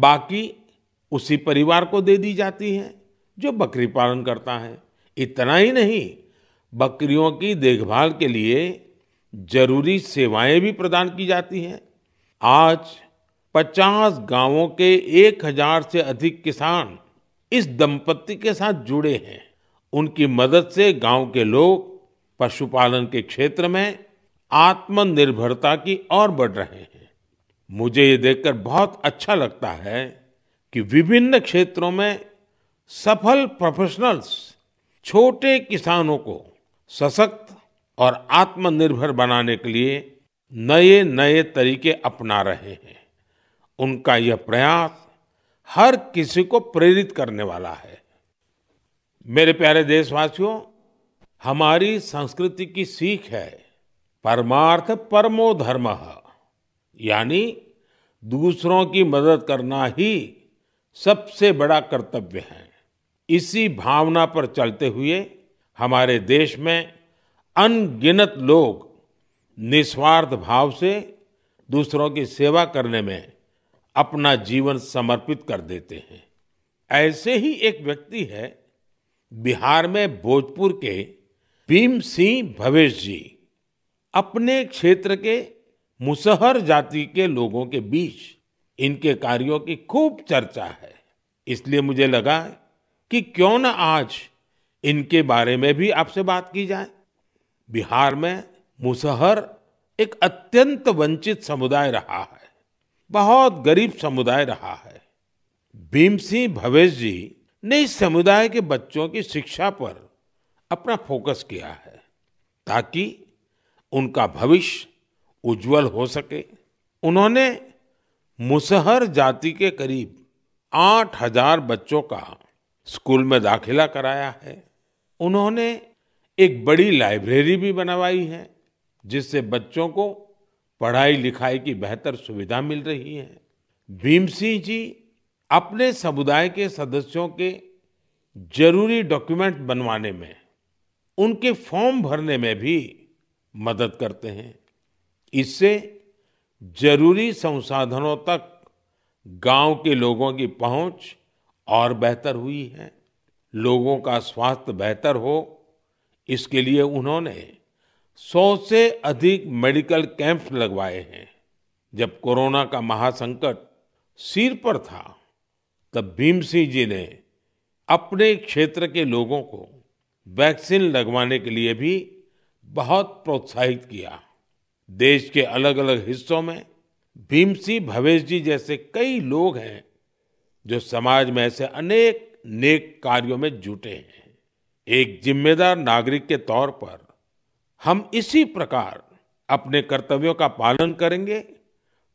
बाकी उसी परिवार को दे दी जाती है जो बकरी पालन करता है इतना ही नहीं बकरियों की देखभाल के लिए जरूरी सेवाएं भी प्रदान की जाती हैं आज 50 गांवों के 1000 से अधिक किसान इस दंपत्ति के साथ जुड़े हैं उनकी मदद से गांव के लोग पशुपालन के क्षेत्र में आत्मनिर्भरता की ओर बढ़ रहे हैं मुझे ये देखकर बहुत अच्छा लगता है कि विभिन्न क्षेत्रों में सफल प्रोफेशनल्स छोटे किसानों को सशक्त और आत्मनिर्भर बनाने के लिए नए नए तरीके अपना रहे हैं उनका यह प्रयास हर किसी को प्रेरित करने वाला है मेरे प्यारे देशवासियों हमारी संस्कृति की सीख है परमार्थ परमो धर्म है यानी दूसरों की मदद करना ही सबसे बड़ा कर्तव्य है इसी भावना पर चलते हुए हमारे देश में अनगिनत लोग निस्वार्थ भाव से दूसरों की सेवा करने में अपना जीवन समर्पित कर देते हैं ऐसे ही एक व्यक्ति है बिहार में भोजपुर के भीम सिंह भवेश जी अपने क्षेत्र के मुसहर जाति के लोगों के बीच इनके कार्यों की खूब चर्चा है इसलिए मुझे लगा कि क्यों न आज इनके बारे में भी आपसे बात की जाए बिहार में मुसहर एक अत्यंत वंचित समुदाय रहा है बहुत गरीब समुदाय रहा है भीम सिंह भवेश जी ने इस समुदाय के बच्चों की शिक्षा पर अपना फोकस किया है ताकि उनका भविष्य उज्जवल हो सके उन्होंने मुसहर जाति के करीब आठ हजार बच्चों का स्कूल में दाखिला कराया है उन्होंने एक बड़ी लाइब्रेरी भी बनवाई है जिससे बच्चों को पढ़ाई लिखाई की बेहतर सुविधा मिल रही है भीम सिंह जी अपने समुदाय के सदस्यों के जरूरी डॉक्यूमेंट बनवाने में उनके फॉर्म भरने में भी मदद करते हैं इससे जरूरी संसाधनों तक गांव के लोगों की पहुंच और बेहतर हुई है लोगों का स्वास्थ्य बेहतर हो इसके लिए उन्होंने सौ से अधिक मेडिकल कैंप्स लगवाए हैं जब कोरोना का महासंकट सिर पर था तब भीम सिंह जी ने अपने क्षेत्र के लोगों को वैक्सीन लगवाने के लिए भी बहुत प्रोत्साहित किया देश के अलग अलग हिस्सों में भीम सिंह भवेश जी जैसे कई लोग हैं जो समाज में ऐसे अनेक नेक कार्यों में जुटे हैं एक जिम्मेदार नागरिक के तौर पर हम इसी प्रकार अपने कर्तव्यों का पालन करेंगे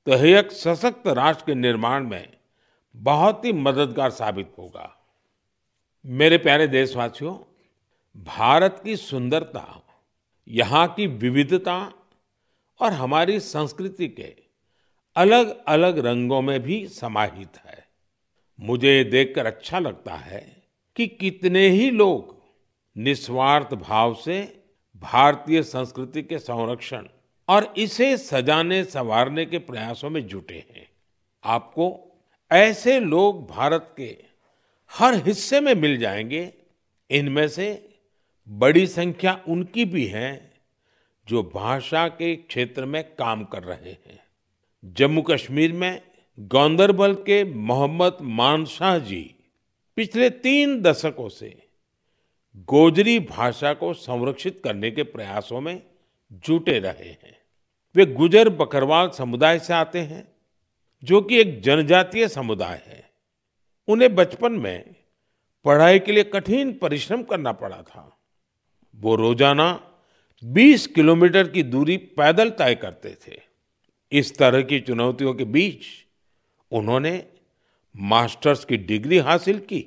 तो यह एक सशक्त राष्ट्र के निर्माण में बहुत ही मददगार साबित होगा मेरे प्यारे देशवासियों भारत की सुंदरता यहाँ की विविधता और हमारी संस्कृति के अलग अलग रंगों में भी समाहित है मुझे देखकर अच्छा लगता है कि कितने ही लोग निस्वार्थ भाव से भारतीय संस्कृति के संरक्षण और इसे सजाने संवारने के प्रयासों में जुटे हैं आपको ऐसे लोग भारत के हर हिस्से में मिल जाएंगे इनमें से बड़ी संख्या उनकी भी है जो भाषा के क्षेत्र में काम कर रहे हैं जम्मू कश्मीर में गांधरबल के मोहम्मद मानशाह जी पिछले तीन दशकों से गोजरी भाषा को संरक्षित करने के प्रयासों में जुटे रहे हैं वे गुजर बकरवाल समुदाय से आते हैं जो कि एक जनजातीय समुदाय है उन्हें बचपन में पढ़ाई के लिए कठिन परिश्रम करना पड़ा था वो रोजाना 20 किलोमीटर की दूरी पैदल तय करते थे इस तरह की चुनौतियों के बीच उन्होंने मास्टर्स की डिग्री हासिल की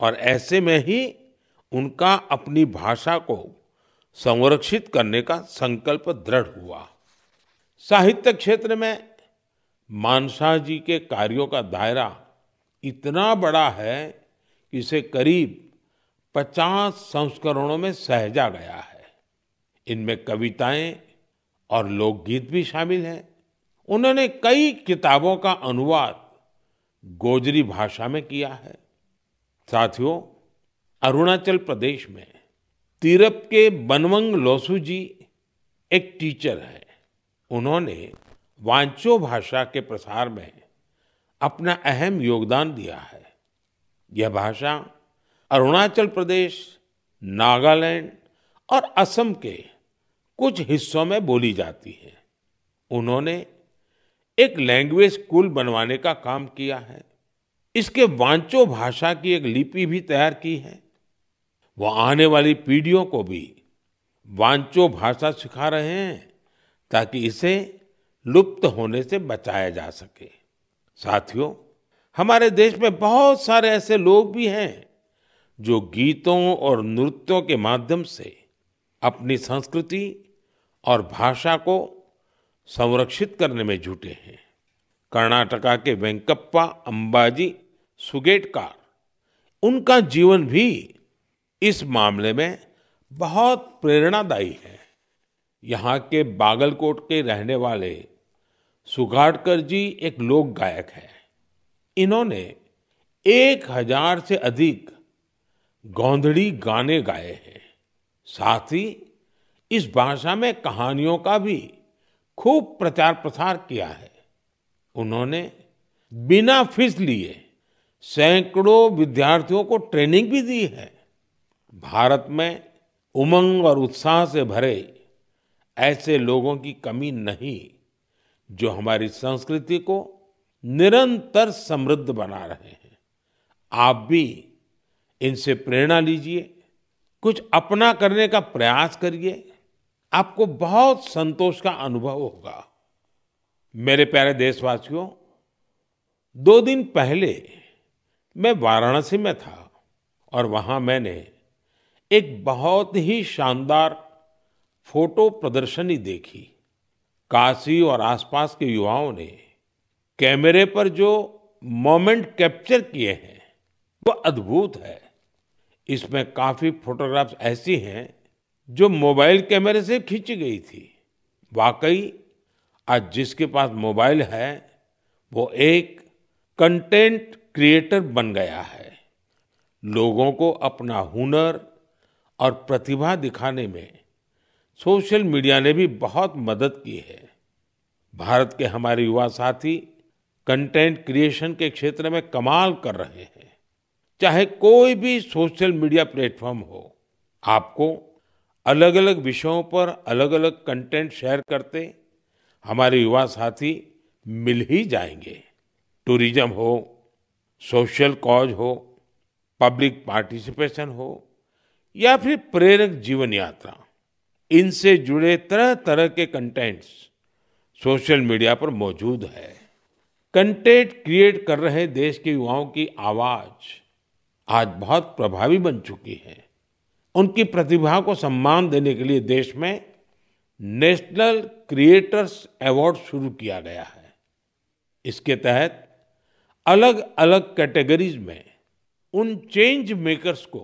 और ऐसे में ही उनका अपनी भाषा को संरक्षित करने का संकल्प दृढ़ हुआ साहित्य क्षेत्र में मानसाह जी के कार्यों का दायरा इतना बड़ा है कि इसे करीब 50 संस्करणों में सहजा गया है इनमें कविताएं और लोकगीत भी शामिल हैं उन्होंने कई किताबों का अनुवाद गोजरी भाषा में किया है साथियों अरुणाचल प्रदेश में तिरप के बनवंग लोसू जी एक टीचर हैं उन्होंने वांचो भाषा के प्रसार में अपना अहम योगदान दिया है यह भाषा अरुणाचल प्रदेश नागालैंड और असम के कुछ हिस्सों में बोली जाती है उन्होंने एक लैंग्वेज स्कूल बनवाने का काम किया है इसके वांचो भाषा की एक लिपि भी तैयार की है वो आने वाली पीढ़ियों को भी वांचो भाषा सिखा रहे हैं ताकि इसे लुप्त होने से बचाया जा सके साथियों हमारे देश में बहुत सारे ऐसे लोग भी हैं जो गीतों और नृत्यों के माध्यम से अपनी संस्कृति और भाषा को संरक्षित करने में जुटे हैं कर्नाटका के वेंकप्पा अंबाजी सुगेटकार उनका जीवन भी इस मामले में बहुत प्रेरणादायी है यहाँ के बागलकोट के रहने वाले सुगाटकर जी एक लोक गायक हैं इन्होंने एक हजार से अधिक गोंधड़ी गाने गाए हैं साथ ही इस भाषा में कहानियों का भी खूब प्रचार प्रसार किया है उन्होंने बिना फीस लिए सैकड़ों विद्यार्थियों को ट्रेनिंग भी दी है भारत में उमंग और उत्साह से भरे ऐसे लोगों की कमी नहीं जो हमारी संस्कृति को निरंतर समृद्ध बना रहे हैं आप भी इनसे प्रेरणा लीजिए कुछ अपना करने का प्रयास करिए आपको बहुत संतोष का अनुभव होगा मेरे प्यारे देशवासियों दो दिन पहले मैं वाराणसी में था और वहां मैंने एक बहुत ही शानदार फोटो प्रदर्शनी देखी काशी और आसपास के युवाओं ने कैमरे पर जो मोमेंट कैप्चर किए हैं वो अद्भुत है इसमें काफी फोटोग्राफ्स ऐसी हैं जो मोबाइल कैमरे से खींची गई थी वाकई आज जिसके पास मोबाइल है वो एक कंटेंट क्रिएटर बन गया है लोगों को अपना हुनर और प्रतिभा दिखाने में सोशल मीडिया ने भी बहुत मदद की है भारत के हमारे युवा साथी कंटेंट क्रिएशन के क्षेत्र में कमाल कर रहे हैं चाहे कोई भी सोशल मीडिया प्लेटफॉर्म हो आपको अलग अलग विषयों पर अलग अलग कंटेंट शेयर करते हमारे युवा साथी मिल ही जाएंगे टूरिज्म हो सोशल कॉज हो पब्लिक पार्टिसिपेशन हो या फिर प्रेरक जीवन यात्रा इनसे जुड़े तरह तरह के कंटेंट्स सोशल मीडिया पर मौजूद है कंटेंट क्रिएट कर रहे देश के युवाओं की आवाज आज बहुत प्रभावी बन चुकी है उनकी प्रतिभा को सम्मान देने के लिए देश में नेशनल क्रिएटर्स अवार्ड शुरू किया गया है इसके तहत अलग अलग कैटेगरीज में उन चेंज मेकर्स को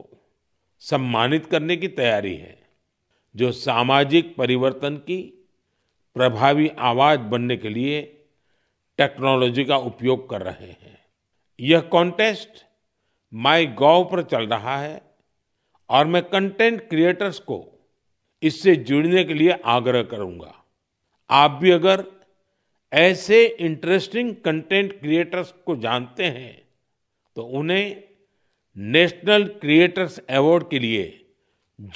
सम्मानित करने की तैयारी है जो सामाजिक परिवर्तन की प्रभावी आवाज बनने के लिए टेक्नोलॉजी का उपयोग कर रहे हैं यह कॉन्टेस्ट माई गॉव पर चल रहा है और मैं कंटेंट क्रिएटर्स को इससे जुड़ने के लिए आग्रह करूंगा आप भी अगर ऐसे इंटरेस्टिंग कंटेंट क्रिएटर्स को जानते हैं तो उन्हें नेशनल क्रिएटर्स अवार्ड के लिए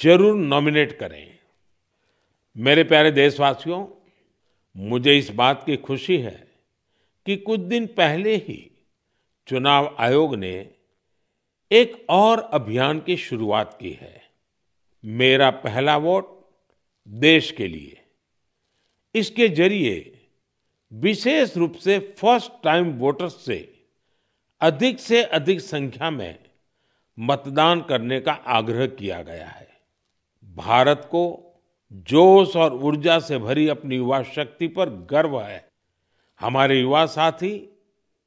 जरूर नॉमिनेट करें मेरे प्यारे देशवासियों मुझे इस बात की खुशी है कि कुछ दिन पहले ही चुनाव आयोग ने एक और अभियान की शुरुआत की है मेरा पहला वोट देश के लिए इसके जरिए विशेष रूप से फर्स्ट टाइम वोटर्स से अधिक से अधिक संख्या में मतदान करने का आग्रह किया गया है भारत को जोश और ऊर्जा से भरी अपनी युवा शक्ति पर गर्व है हमारे युवा साथी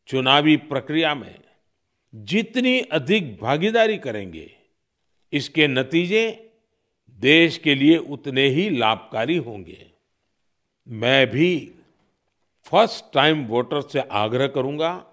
चुनावी प्रक्रिया में जितनी अधिक भागीदारी करेंगे इसके नतीजे देश के लिए उतने ही लाभकारी होंगे मैं भी फर्स्ट टाइम वोटर से आग्रह करूंगा